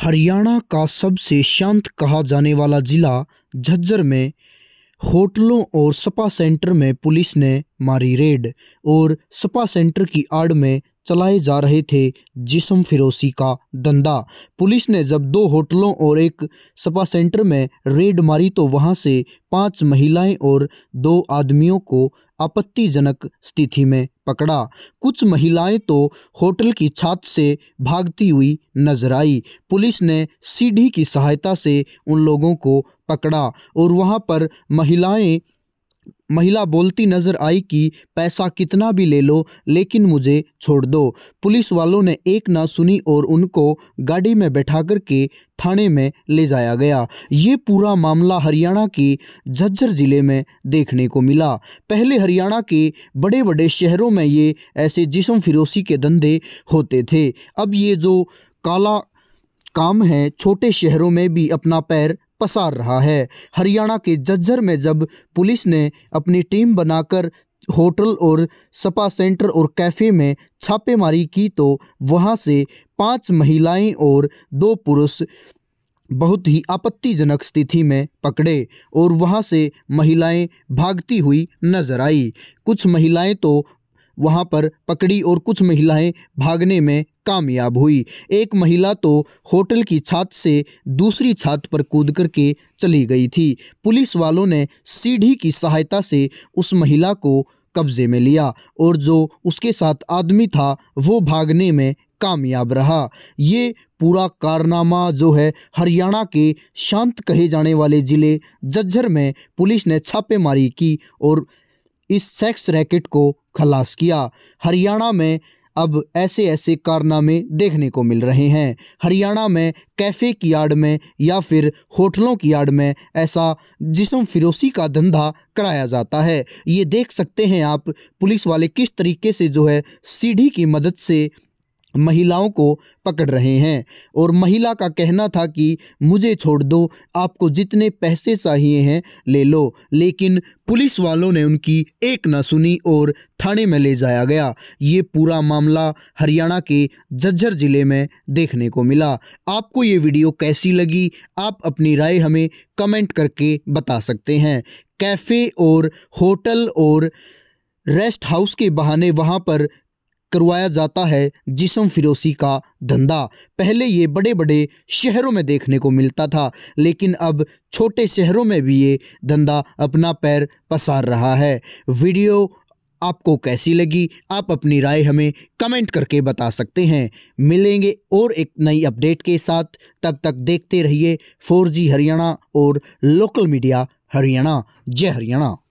हरियाणा का सबसे शांत कहा जाने वाला जिला झज्जर में होटलों और सपा सेंटर में पुलिस ने मारी रेड और सपा सेंटर की आड़ में चलाए जा रहे थे जिसम फिरोसी का धंधा पुलिस ने जब दो होटलों और एक सपा सेंटर में रेड मारी तो वहां से पांच महिलाएं और दो आदमियों को आपत्तिजनक स्थिति में पकड़ा कुछ महिलाएं तो होटल की छत से भागती हुई नजर आई पुलिस ने सीढ़ी की सहायता से उन लोगों को पकड़ा और वहां पर महिलाएं महिला बोलती नजर आई कि पैसा कितना भी ले लो लेकिन मुझे छोड़ दो पुलिस वालों ने एक ना सुनी और उनको गाड़ी में बैठा करके थाने में ले जाया गया ये पूरा मामला हरियाणा के झज्जर ज़िले में देखने को मिला पहले हरियाणा के बड़े बड़े शहरों में ये ऐसे जिसम फिरोसी के धंधे होते थे अब ये जो काला काम है छोटे शहरों में भी अपना पैर पसार रहा है हरियाणा के जज्जर में जब पुलिस ने अपनी टीम बनाकर होटल और सपा सेंटर और कैफ़े में छापेमारी की तो वहां से पांच महिलाएं और दो पुरुष बहुत ही आपत्तिजनक स्थिति में पकड़े और वहां से महिलाएं भागती हुई नजर आई कुछ महिलाएं तो वहां पर पकड़ी और कुछ महिलाएं भागने में कामयाब हुई एक महिला तो होटल की छत से दूसरी छत पर कूद करके चली गई थी पुलिस वालों ने सीढ़ी की सहायता से उस महिला को कब्जे में लिया और जो उसके साथ आदमी था वो भागने में कामयाब रहा ये पूरा कारनामा जो है हरियाणा के शांत कहे जाने वाले ज़िले जज्जर में पुलिस ने छापेमारी की और इस सेक्स रैकेट को खलास किया हरियाणा में अब ऐसे ऐसे कारनामे देखने को मिल रहे हैं हरियाणा में कैफ़े की यार्ड में या फिर होटलों की यार्ड में ऐसा जिसम फिरोसी का धंधा कराया जाता है ये देख सकते हैं आप पुलिस वाले किस तरीके से जो है सीढ़ी की मदद से महिलाओं को पकड़ रहे हैं और महिला का कहना था कि मुझे छोड़ दो आपको जितने पैसे चाहिए हैं ले लो लेकिन पुलिस वालों ने उनकी एक न सुनी और थाने में ले जाया गया ये पूरा मामला हरियाणा के झज्जर ज़िले में देखने को मिला आपको ये वीडियो कैसी लगी आप अपनी राय हमें कमेंट करके बता सकते हैं कैफ़े और होटल और रेस्ट हाउस के बहाने वहाँ पर करवाया जाता है जिसम फिरोसी का धंधा पहले ये बड़े बड़े शहरों में देखने को मिलता था लेकिन अब छोटे शहरों में भी ये धंधा अपना पैर पसार रहा है वीडियो आपको कैसी लगी आप अपनी राय हमें कमेंट करके बता सकते हैं मिलेंगे और एक नई अपडेट के साथ तब तक देखते रहिए फोर हरियाणा और लोकल मीडिया हरियाणा जय हरियाणा